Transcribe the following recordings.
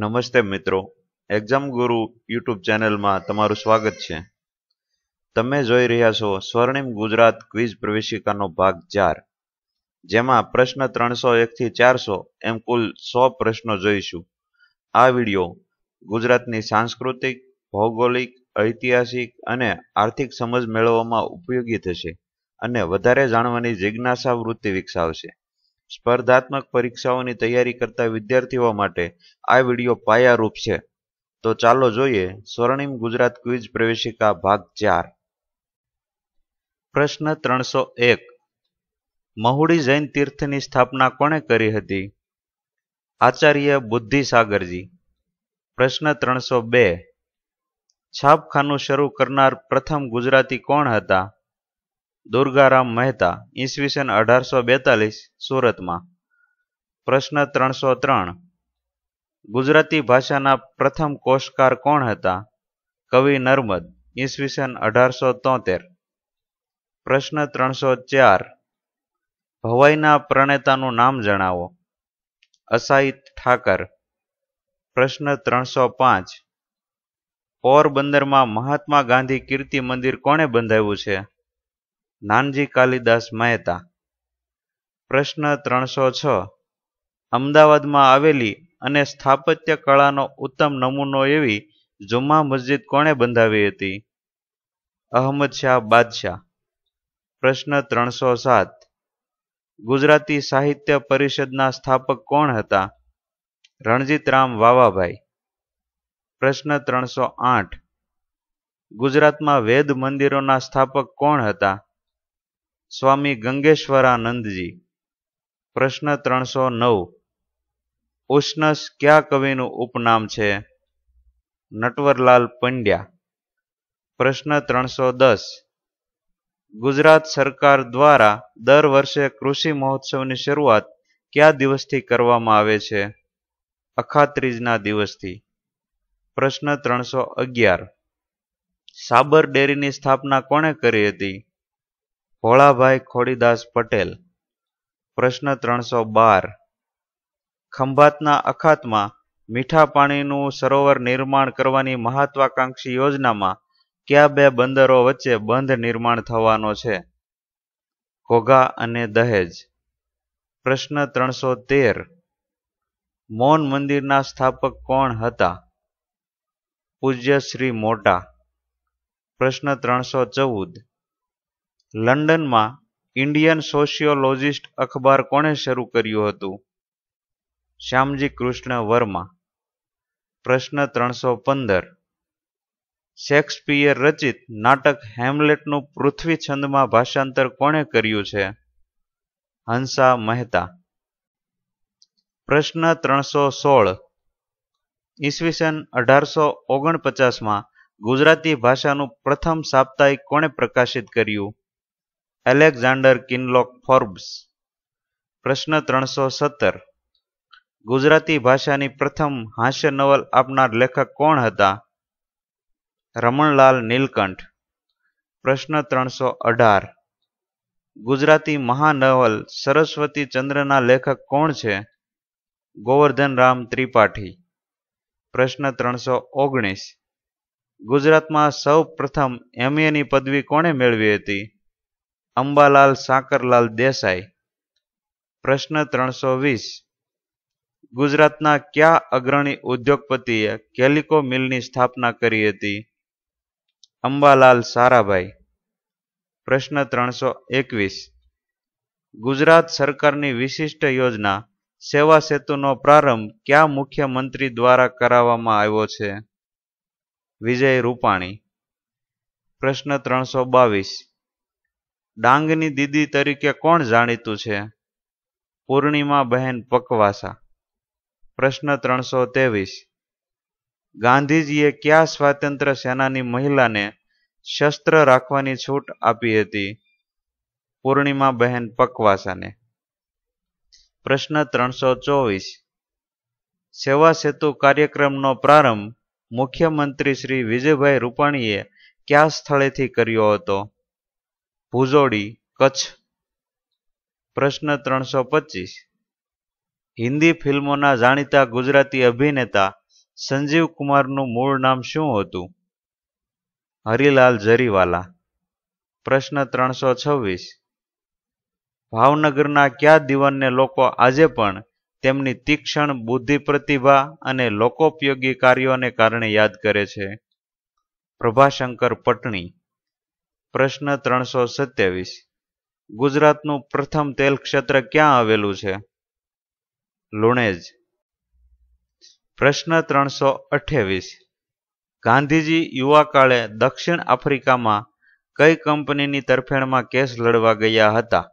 નમસ્તે મિત્રો એક્ઝામ ગુરુ યુટ્યુબ ચેનલમાં તમારું સ્વાગત છે તમે જોઈ રહ્યા છો સ્વર્ણિમ ગુજરાત ક્વિઝ પ્રવેશિકાનો ભાગ ચાર જેમાં પ્રશ્ન ત્રણસો એકથી ચારસો એમ કુલ સો પ્રશ્નો જોઈશું આ વિડિયો ગુજરાતની સાંસ્કૃતિક ભૌગોલિક ઐતિહાસિક અને આર્થિક સમજ મેળવવામાં ઉપયોગી થશે અને વધારે જાણવાની જિજ્ઞાસા વૃત્તિ વિકસાવશે સ્પર્ધાત્મક પરીક્ષાઓની તૈયારી કરતા વિદ્યાર્થીઓ માટે આ વિડીયો પાયારૂપ છે તો ચાલો જોઈએ સ્વર્ણિમ ગુજરાત ક્વિઝ પ્રવેશિકા ભાગ ચાર પ્રશ્ન ત્રણસો એક મહુડી જૈન તીર્થની સ્થાપના કોણે કરી હતી આચાર્ય બુદ્ધિસાગરજી પ્રશ્ન ત્રણસો બે છાપખાનું શરૂ કરનાર પ્રથમ ગુજરાતી કોણ હતા દુર્ગારામ મહેતા ઈસવીસન અઢારસો બેતાલીસ સુરતમાં પ્રશ્ન ત્રણસો ત્રણ ગુજરાતી ભાષાના પ્રથમ કોષકાર કોણ હતા કવિ નર્મદ ઈસવીસન અઢારસો તોતેર પ્રશ્ન ત્રણસો ચાર ભવાઈના પ્રણેતાનું નામ જણાવો અસાઈ ઠાકર પ્રશ્ન ત્રણસો પાંચ પોરબંદરમાં મહાત્મા ગાંધી કીર્તિ મંદિર કોણે બંધાવ્યું છે નાનજી કાલિદાસ મહેતા પ્રશ્ન ત્રણસો છ અમદાવાદમાં આવેલી અને સ્થાપત્ય કળાનો ઉત્તમ નમૂનો એવી જુમ્મા મસ્જિદ કોણે બંધાવી હતી અહમદ શાહ બાદશાહ પ્રશ્ન ત્રણસો સાત ગુજરાતી સાહિત્ય પરિષદના સ્થાપક કોણ હતા રણજીતરામ વાવાભાઈ પ્રશ્ન ત્રણસો આઠ ગુજરાતમાં વેદ મંદિરોના સ્થાપક કોણ હતા સ્વામી ગંગેશ્વરાનંદજી પ્રશ્ન ત્રણસો નવ ઉષ્ણસ કયા કવિનું ઉપનામ છે નટવરલાલ પંડ્યા પ્રશ્ન ત્રણસો દસ ગુજરાત સરકાર દ્વારા દર વર્ષે કૃષિ મહોત્સવની શરૂઆત કયા દિવસથી કરવામાં આવે છે અખાત્રીજના દિવસથી પ્રશ્ન ત્રણસો અગિયાર સાબર ડેરીની સ્થાપના કોણે કરી હતી ભોળાભાઈ ખોડીદાસ પટેલ પ્રશ્ન ત્રણસો બાર ખંભાતના અખાતમાં મીઠા પાણીનું સરોવર નિર્માણ કરવાની મહત્વાકાંક્ષી યોજનામાં કયા બે બંદરો વચ્ચે બંધ નિર્માણ થવાનો છે ઘોઘા અને દહેજ પ્રશ્ન ત્રણસો તેર મૌન મંદિરના સ્થાપક કોણ હતા પૂજ્ય શ્રી મોટા પ્રશ્ન ત્રણસો ચૌદ લંડનમાં ઇન્ડિયન સોશિયોલોજિસ્ટ અખબાર કોણે શરૂ કર્યું હતું શ્યામજી કૃષ્ણ વર્મા પ્રશ્ન ત્રણસો પંદર શેક્સપિયર રચિત નાટક હેમલેટનું પૃથ્વી છંદમાં ભાષાંતર કોણે કર્યું છે હંસા મહેતા પ્રશ્ન ત્રણસો સોળ ઈસવીસન અઢારસો ઓગણપચાસમાં ગુજરાતી ભાષાનું પ્રથમ સાપ્તાહિક કોણે પ્રકાશિત કર્યું એલેક્ઝાન્ડર કિનલોક ફોર્બ્સ પ્રશ્ન ત્રણસો સત્તર ગુજરાતી ભાષાની પ્રથમ હાસ્ય નવલ આપનાર લેખક કોણ હતા રમણલાલ નીલકંઠ પ્રશ્ન ત્રણસો અઢાર ગુજરાતી મહાનવલ સરસ્વતી ચંદ્રના લેખક કોણ છે ગોવર્ધનરામ ત્રિપાઠી પ્રશ્ન ત્રણસો ઓગણીસ ગુજરાતમાં સૌ પ્રથમ એમએની પદવી કોણે મેળવી હતી અંબાલાલ સાકરલાલ દેસાઈ પ્રશ્ન ત્રણસો વીસ ગુજરાતના કયા અગ્રણી ઉદ્યોગપતિએ કેલિકો મિલની સ્થાપના કરી હતી અંબાલાલ સારાભાઈ પ્રશ્ન ત્રણસો એકવીસ ગુજરાત સરકારની વિશિષ્ટ યોજના સેવા સેતુનો પ્રારંભ કયા મુખ્યમંત્રી દ્વારા કરાવવામાં આવ્યો છે વિજય રૂપાણી પ્રશ્ન ત્રણસો બાવીસ ડાંગની દીદી તરીકે કોણ જાણીતું છે પૂર્ણિમા બહેન પકવાસા પ્રશ્ન ત્રણસો તેવીસ ગાંધીજીએ કયા સ્વાતંત્ર્ય સેનાની મહિલાને શસ્ત્ર રાખવાની છૂટ આપી હતી પૂર્ણિમા બહેન પકવાસાને પ્રશ્ન ત્રણસો ચોવીસ સેવા સેતુ કાર્યક્રમનો પ્રારંભ મુખ્યમંત્રી શ્રી વિજયભાઈ રૂપાણીએ કયા સ્થળેથી કર્યો હતો ભુજોડી કચ્છ પ્રશ્ન ત્રણસો પચીસ હિન્દી ફિલ્મોના જાણીતા ગુજરાતી અભિનેતા સંજીવ કુમારનું મૂળ નામ શું હતું હરિલાલ જરીવાલા પ્રશ્ન ત્રણસો છવ્વીસ ભાવનગરના કયા દીવાનને લોકો આજે પણ તેમની તીક્ષ્ણ બુદ્ધિ પ્રતિભા અને લોકોપયોગી કાર્યોને કારણે યાદ કરે છે પ્રભાશંકર પટણી પ્રશ્ન ત્રણસો સત્યાવીસ ગુજરાતનું પ્રથમ તેલ ક્ષેત્ર ક્યાં આવેલું છે લુણેજ પ્રશ્ન ત્રણસો અઠ્યાવીસ ગાંધીજી યુવા કાળે દક્ષિણ આફ્રિકામાં કઈ કંપનીની તરફેણમાં કેસ લડવા ગયા હતા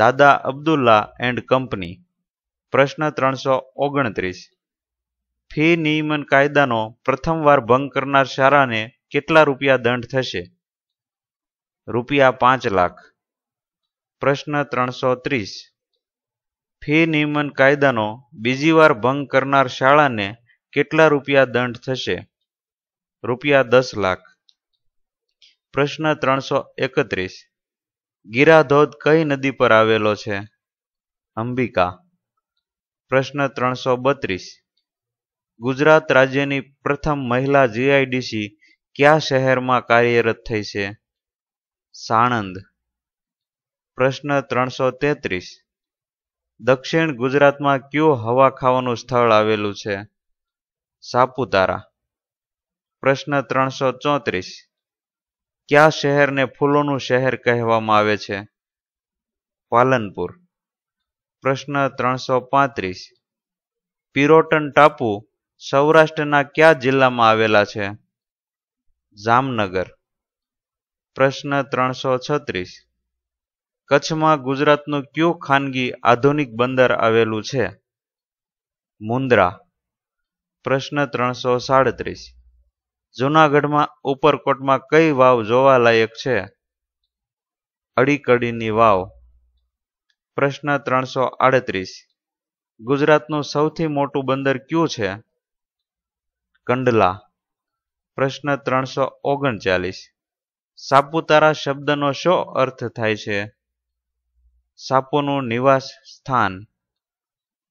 દાદા અબ્દુલ્લા એન્ડ કંપની પ્રશ્ન ત્રણસો ઓગણત્રીસ ફી નિયમન કાયદાનો પ્રથમવાર ભંગ કરનાર શાળાને કેટલા રૂપિયા દંડ થશે રૂપિયા પાંચ લાખ પ્રશ્ન ત્રણસો ત્રીસ ફી નિયમન કાયદાનો બીજી વાર ભંગ કરનાર શાળાને કેટલા રૂપિયા દંડ થશે રૂપિયા દસ લાખ પ્રશ્ન ત્રણસો એકત્રીસ ગીરાધોધ કઈ નદી પર આવેલો છે અંબિકા પ્રશ્ન ત્રણસો બત્રીસ ગુજરાત રાજ્યની પ્રથમ મહિલા જીઆઈડીસી કયા શહેરમાં કાર્યરત થઈ છે સાણંદ પ્રશ્ન ત્રણસો તેત્રીસ દક્ષિણ ગુજરાતમાં કયું હવા ખાવાનું સ્થળ આવેલું છે સાપુતારા પ્રશ્ન ત્રણસો ચોત્રીસ કયા શહેરને ફૂલોનું શહેર કહેવામાં આવે છે પાલનપુર પ્રશ્ન ત્રણસો પાંત્રીસ પિરોટન ટાપુ સૌરાષ્ટ્રના કયા જિલ્લામાં આવેલા છે જામનગર પ્રશ્ન ત્રણસો છત્રીસ કચ્છમાં ગુજરાતનું કયું ખાનગી આધુનિક બંદર આવેલું છે મુન્દ્રા પ્રશ્ન ત્રણસો સાડત્રીસ જૂનાગઢમાં ઉપરકોટમાં કઈ વાવ જોવાલાયક છે અડીકડીની વાવ પ્રશ્ન ત્રણસો આડત્રીસ ગુજરાતનું સૌથી મોટું બંદર કયું છે કંડલા પ્રશ્ન ત્રણસો ઓગણચાલીસ સાપુતારા શબ્દનો શો અર્થ થાય છે સાપોનું નિવાસ સ્થાન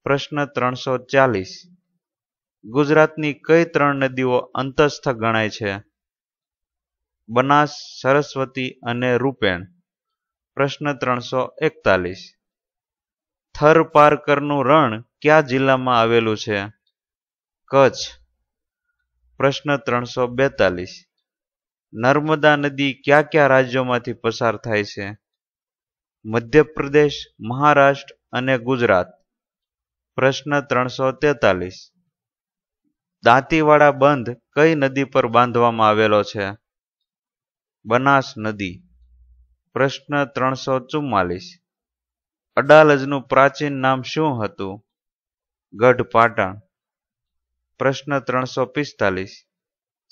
પ્રશ્ન ત્રણસો ચાલીસ ગુજરાતની કઈ ત્રણ નદીઓ અંતસ્થ ગણાય છે બનાસ સરસ્વતી અને રૂપેણ પ્રશ્ન ત્રણસો એકતાલીસ થર પારકરનું રણ કયા જિલ્લામાં આવેલું છે કચ્છ પ્રશ્ન ત્રણસો બેતાલીસ નર્મદા નદી કયા કયા રાજ્યોમાંથી પસાર થાય છે મધ્યપ્રદેશ મહારાષ્ટ્ર અને ગુજરાત પ્રશ્ન ત્રણસો તેતાલીસ દાંતીવાડા બંધ કઈ નદી પર બાંધવામાં આવેલો છે બનાસ નદી પ્રશ્ન ત્રણસો ચુમ્માલીસ અડાલજનું પ્રાચીન નામ શું હતું ગઢ પાટણ પ્રશ્ન ત્રણસો પિસ્તાલીસ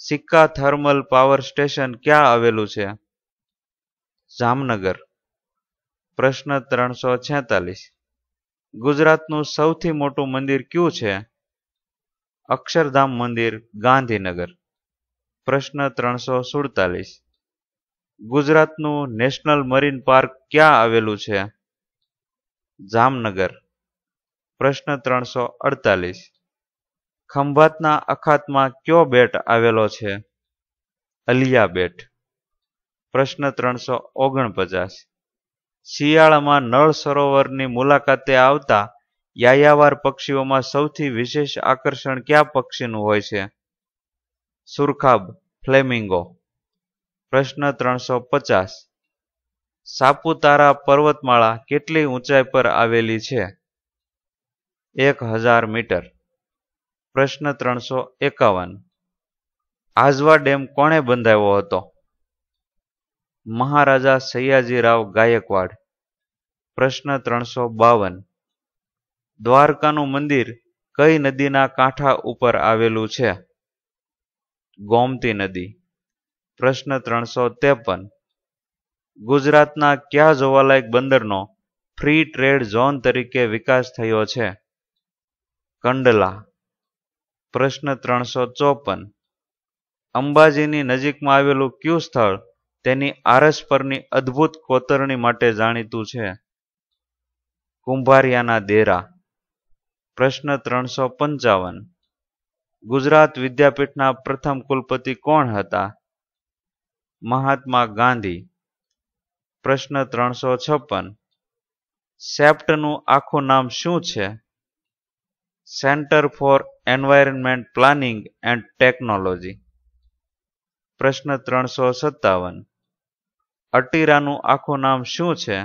સિક્કા થર્મલ પાવર સ્ટેશન ક્યાં આવેલું છે જામનગર પ્રશ્ન ત્રણસો છેતાલીસ ગુજરાતનું સૌથી મોટું મંદિર કયું છે અક્ષરધામ મંદિર ગાંધીનગર પ્રશ્ન ત્રણસો સુડતાલીસ ગુજરાતનું નેશનલ મરીન પાર્ક ક્યાં આવેલું છે જામનગર પ્રશ્ન ત્રણસો અડતાલીસ ખંભાતના અખાતમાં કયો બેટ આવેલો છે અલિયા બેટ પ્રશ્ન ત્રણસો ઓગણપચાસ શિયાળામાં નળ સરોવરની મુલાકાતે આવતા યાયાવાર પક્ષીઓમાં સૌથી વિશેષ આકર્ષણ કયા પક્ષીનું હોય છે સુરખાબ ફ્લેમિંગો પ્રશ્ન ત્રણસો પચાસ સાપુતારા પર્વતમાળા કેટલી ઊંચાઈ પર આવેલી છે એક હજાર મીટર પ્રશ્ન ત્રણસો એકાવન આજવા ડેમ કોણે બંધાવ્યો હતો મહારાજા સયાજીરાવ ગાયકવાડ પ્રશ્ન ત્રણસો બાવન દ્વારકાનું મંદિર કઈ નદીના કાંઠા ઉપર આવેલું છે ગોમતી નદી પ્રશ્ન ત્રણસો ત્રેપન ગુજરાતના ક્યાં જોવાલાયક બંદરનો ફ્રી ટ્રેડ ઝોન તરીકે વિકાસ થયો છે કંડલા પ્રશ્ન ત્રણસો ચોપન અંબાજીની નજીકમાં આવેલું કયું સ્થળ તેની આરસ પરની અદ્ભુત કોતરણી માટે જાણીતું છે કુંભારિયાના દેરા પ્રશ્ન ત્રણસો પંચાવન ગુજરાત વિદ્યાપીઠના પ્રથમ કુલપતિ કોણ હતા મહાત્મા ગાંધી પ્રશ્ન ત્રણસો છપ્પન સેપ્ટનું આખું નામ શું છે centre for environment planning and technology પ્રશ્ન ત્રણસો સત્તાવન અટીરાનું આખું નામ શું છે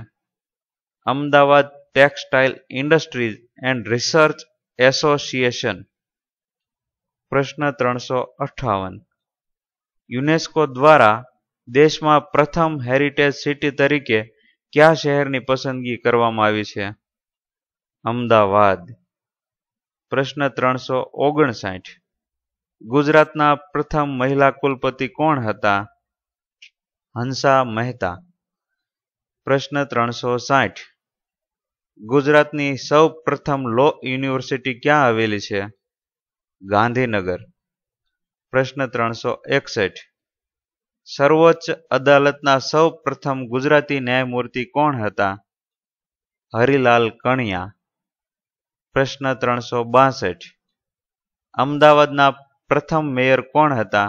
Ahmedabad textile industries and research association પ્રશ્ન ત્રણસો અઠાવન યુનેસ્કો દ્વારા દેશમાં પ્રથમ હેરિટેજ સિટી તરીકે કયા શહેરની પસંદગી કરવામાં આવી છે અમદાવાદ પ્રશ્ન ત્રણસો ઓગણસાઠ ગુજરાતના પ્રથમ મહિલા કુલપતિ કોણ હતા હંસા મહેતા પ્રશ્ન ત્રણસો સાઠ ગુજરાતની સૌ પ્રથમ લો યુનિવર્સિટી ક્યાં આવેલી છે ગાંધીનગર પ્રશ્ન ત્રણસો એકસઠ સર્વોચ્ચ અદાલતના સૌ પ્રથમ ગુજરાતી ન્યાયમૂર્તિ કોણ હતા હરિલાલ કણિયા પ્રશ્ન ત્રણસો બાસઠ અમદાવાદના પ્રથમ મેયર કોણ હતા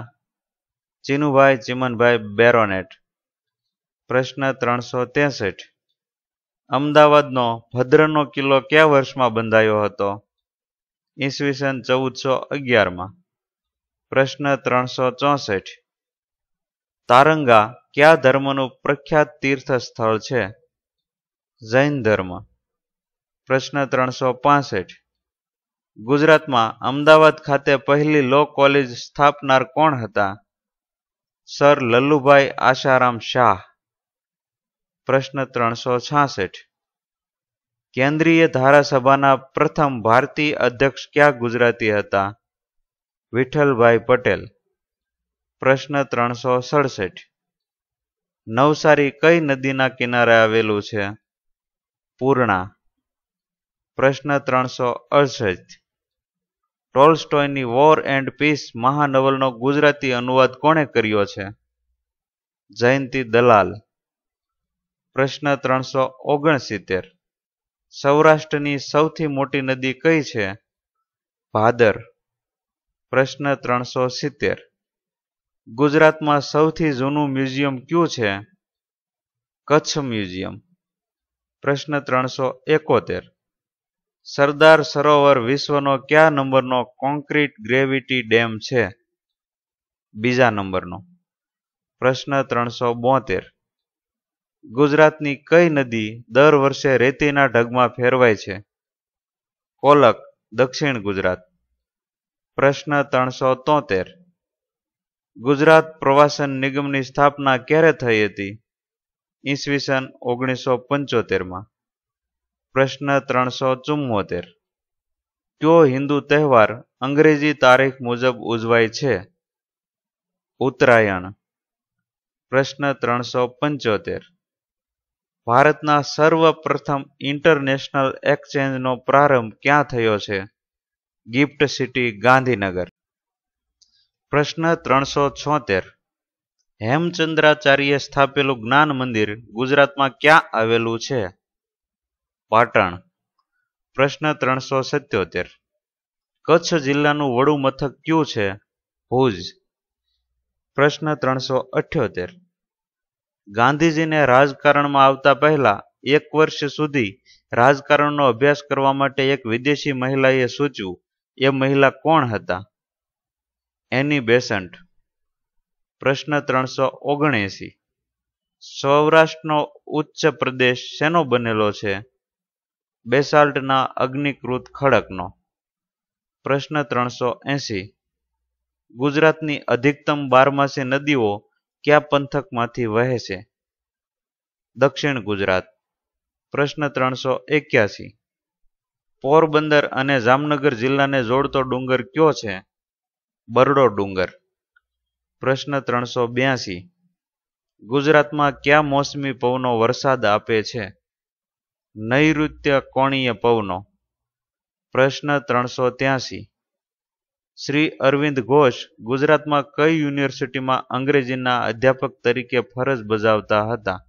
ચીનુભાઈ ચિમનભાઈ બેરોનેટ પ્રશ્ન ત્રણસો ત્રેસઠ અમદાવાદનો ભદ્રનો કિલ્લો કયા વર્ષમાં બંધાયો હતો ઈસવીસન ચૌદસો અગિયારમાં પ્રશ્ન ત્રણસો ચોસઠ તારંગા કયા ધર્મનું પ્રખ્યાત તીર્થ સ્થળ છે જૈન ધર્મ પ્રશ્ન ત્રણસો પાસઠ ગુજરાતમાં અમદાવાદ ખાતે પહેલી લો કોલેજ સ્થાપનાર કોણ હતા સર લલ્લુભાઈ આશારામ શાહ પ્રશ્ન ત્રણસો છાસઠ કેન્દ્રીય ધારાસભાના પ્રથમ ભારતીય અધ્યક્ષ ક્યાં ગુજરાતી હતા વિઠ્ઠલભાઈ પટેલ પ્રશ્ન ત્રણસો સડસઠ નવસારી કઈ નદીના કિનારે આવેલું છે પૂર્ણા પ્રશ્ન ત્રણસો અડસઠ ટોલ્સ્ટોયની વોર એન્ડ પીસ મહાનવલનો ગુજરાતી અનુવાદ કોણે કર્યો છે જયંતિ દલાલ પ્રશ્ન ત્રણસો ઓગણસિત્તેર સૌરાષ્ટ્રની સૌથી મોટી નદી કઈ છે ભાદર પ્રશ્ન ત્રણસો સિત્તેર ગુજરાતમાં સૌથી જૂનું મ્યુઝિયમ કયું છે કચ્છ મ્યુઝિયમ પ્રશ્ન ત્રણસો એકોતેર સરદાર સરોવર વિશ્વનો કયા નંબરનો કોન્ક્રીટ ગ્રેવિટી ડેમ છે બીજા નંબરનો પ્રશ્ન ત્રણસો બોતેર ગુજરાતની કઈ નદી દર વર્ષે રેતીના ઢગમાં ફેરવાય છે કોલક દક્ષિણ ગુજરાત પ્રશ્ન ત્રણસો તોતેર ગુજરાત પ્રવાસન નિગમની સ્થાપના ક્યારે થઈ હતી ઈસવીસન ઓગણીસો પંચોતેરમાં પ્રશ્ન ત્રણસો ચુમ્મોતેર કયો હિન્દુ તહેવાર અંગ્રેજી તારીખ મુજબ ઉજવાય છે ઉત્તરાયણ પ્રશ્ન ત્રણસો પંચોતેર ભારતના સર્વપ્રથમ ઇન્ટરનેશનલ એક્સચેન્જનો પ્રારંભ ક્યાં થયો છે ગિફ્ટ સિટી ગાંધીનગર પ્રશ્ન ત્રણસો છોતેર હેમચંદ્રાચાર્ય સ્થાપેલું જ્ઞાન મંદિર ગુજરાતમાં ક્યાં આવેલું છે પાટણ પ્રશ્ન ત્રણસો સત્યોતેર કચ્છ જિલ્લાનું વડું મથક કયું છે ભુજ પ્રશ્ન ત્રણસો અઠ્યોતેર ગાંધીજીને રાજકારણમાં આવતા પહેલા એક વર્ષ સુધી રાજકારણનો અભ્યાસ કરવા માટે એક વિદેશી મહિલાએ સૂચ્યું એ મહિલા કોણ હતા એની બેસન્ટ પ્રશ્ન ત્રણસો ઓગણએસી સૌરાષ્ટ્રનો ઉચ્ચ પ્રદેશ શેનો બનેલો છે બેસાલ્ટના અગ્નિકૃત ખડકનો પ્રશ્ન ત્રણસો એંસી ગુજરાતની અધિકતમ બારમાસી નદીઓ કયા પંથકમાંથી વહે છે દક્ષિણ ગુજરાત પ્રશ્ન ત્રણસો એક્યાસી પોરબંદર અને જામનગર જિલ્લાને જોડતો ડુંગર કયો છે બરડો ડુંગર પ્રશ્ન ત્રણસો બ્યાસી ગુજરાતમાં કયા મોસમી પવનો વરસાદ આપે છે નૈઋત્ય કોણીય પવનો પ્રશ્ન ત્રણસો ત્યાસી શ્રી અરવિંદ ઘોષ ગુજરાતમાં કઈ યુનિવર્સિટીમાં અંગ્રેજીના અધ્યાપક તરીકે ફરજ બજાવતા હતા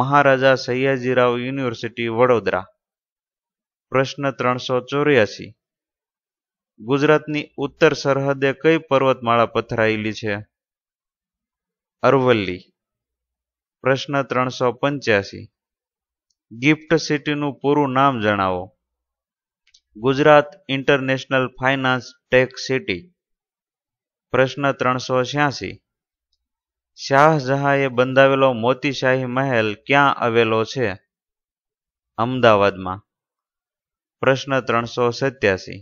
મહારાજા સયાજીરાવ યુનિવર્સિટી વડોદરા પ્રશ્ન ત્રણસો ચોર્યાસી ગુજરાતની ઉત્તર સરહદે કઈ પર્વતમાળા પથરાયેલી છે અરવલ્લી પ્રશ્ન ત્રણસો પંચ્યાસી ગિફ્ટ સિટીનું પૂરું નામ જણાવો Gujarat international finance tech city પ્રશ્ન ત્રણસો છ્યાસી શાહજહાંએ બંધાવેલો મોતીશાહી મહેલ ક્યાં આવેલો છે અમદાવાદમાં પ્રશ્ન ત્રણસો સત્યાસી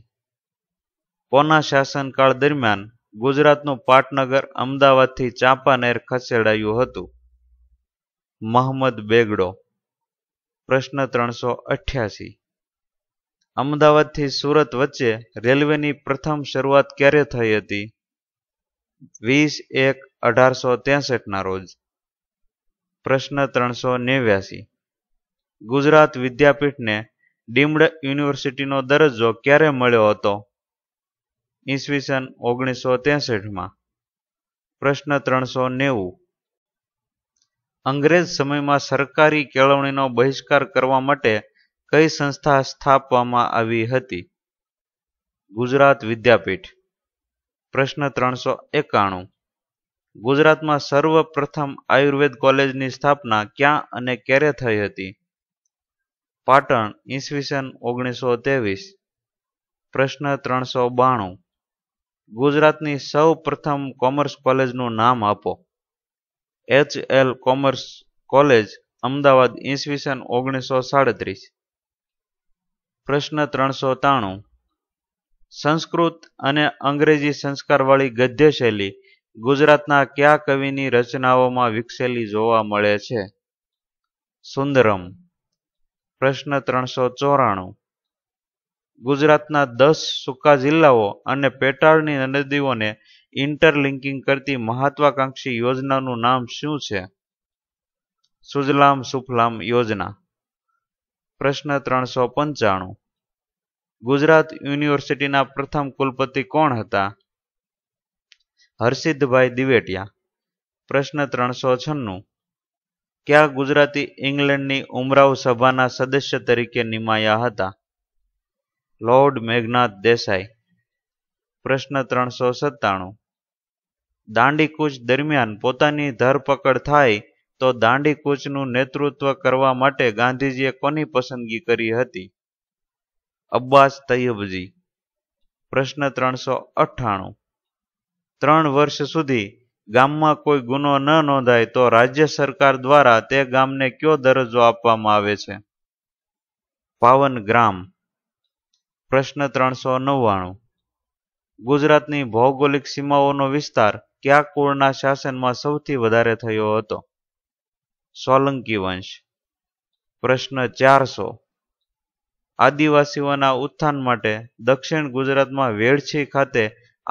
કોના શાસનકાળ દરમિયાન ગુજરાતનું પાટનગર અમદાવાદથી ચાંપાનેર ખસેડાયું હતું મોહમ્મદ બેગડો પ્રશ્ન ત્રણસો અઠ્યાસી અમદાવાદથી સુરત વચ્ચે રેલવેની પ્રથમ શરૂઆત ક્યારે થઈ હતી વીસ એક અઢારસો ના રોજ પ્રશ્ન ત્રણસો નેવ્યાસી ગુજરાત વિદ્યાપીઠને ડીમ્ડ યુનિવર્સિટીનો દરજ્જો ક્યારે મળ્યો હતો ઈસવીસન ઓગણીસો માં પ્રશ્ન ત્રણસો નેવું અંગ્રેજ સમયમાં સરકારી કેળવણીનો બહિષ્કાર કરવા માટે કઈ સંસ્થા સ્થાપવામાં આવી હતી ગુજરાત વિદ્યાપીઠ પ્રશ્ન ત્રણસો એકાણું ગુજરાતમાં સર્વપ્રથમ આયુર્વેદ કોલેજની સ્થાપના ક્યાં અને ક્યારે થઈ હતી પાટણ ઈસવીસન ઓગણીસો તેવીસ પ્રશ્ન ત્રણસો બાણું ગુજરાતની સૌ પ્રથમ કોમર્સ કોલેજનું નામ આપો H L commerce college Ahmedabad ઈસવીસન ઓગણીસો સાડત્રીસ પ્રશ્ન ત્રણસો ત્રાણું સંસ્કૃત અને અંગ્રેજી સંસ્કારવાળી ગદ્ય શૈલી ગુજરાતના કયા કવિની રચનાઓમાં વિકસેલી જોવા મળે છે સુંદરમ પ્રશ્ન ત્રણસો ચોરાણું ગુજરાતના દસ સુકા જિલ્લાઓ અને પેટાળની નદીઓને ઇન્ટરલિંકિંગ કરતી મહત્વાકાંક્ષી યોજનાનું નામ શું છે સુજલામ સુફલામ યોજના પ્રશ્ન ત્રણસો પંચાણું ગુજરાત યુનિવર્સિટીના પ્રથમ કુલપતિ કોણ હતા હર્ષિદભાઈ દિવેટિયા પ્રશ્ન ત્રણસો છન્નું ક્યાં ગુજરાતી ઇંગ્લેન્ડની ઉમરાવ સભાના સદસ્ય તરીકે નિમાયા હતા લોર્ડ મેઘનાથ દેસાઈ પ્રશ્ન ત્રણસો સત્તાણું દાંડીકૂચ દરમિયાન પોતાની ધરપકડ થાય તો દાંડીકૂચનું નેતૃત્વ કરવા માટે ગાંધીજીએ કોની પસંદગી કરી હતી અબ્બાસ તૈયબજી પ્રશ્ન ત્રણસો અઠ્ઠાણું ત્રણ વર્ષ સુધી ગામમાં કોઈ ગુનો ન નોંધાય તો રાજ્ય સરકાર દ્વારા તે ગામને કયો દરજ્જો આપવામાં આવે છે પાવન ગ્રામ પ્રશ્ન ત્રણસો નવ્વાણું ગુજરાતની ભૌગોલિક સીમાઓનો વિસ્તાર કુળના શાસનમાં સૌથી વધારે થયો હતો સોલંકી વંશ પ્રશ્ન ચારસો આદિવાસીઓના ઉત્થાન માટે દક્ષિણ ગુજરાતમાં વેડછી ખાતે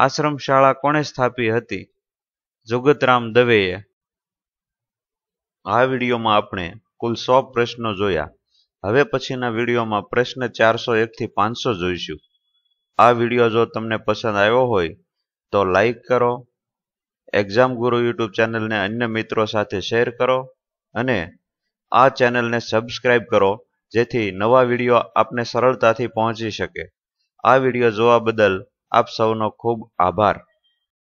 આશ્રમ શાળા કોણે સ્થાપી હતી જુગતરામ દવેએ આ વિડીયોમાં આપણે કુલ સો પ્રશ્નો જોયા હવે પછીના વિડીયોમાં પ્રશ્ન ચારસો એકથી પાંચસો જોઈશું આ વિડીયો જો તમને પસંદ આવ્યો હોય તો લાઈક કરો એક્ઝામ ગુરુ યુટ્યુબ ચેનલને અન્ય મિત્રો સાથે શેર કરો અને આ ચેનલને સબસ્ક્રાઇબ કરો જેથી નવા વિડીયો આપને સરળતાથી પહોંચી શકે આ વિડીયો જોવા બદલ આપ સૌનો ખૂબ આભાર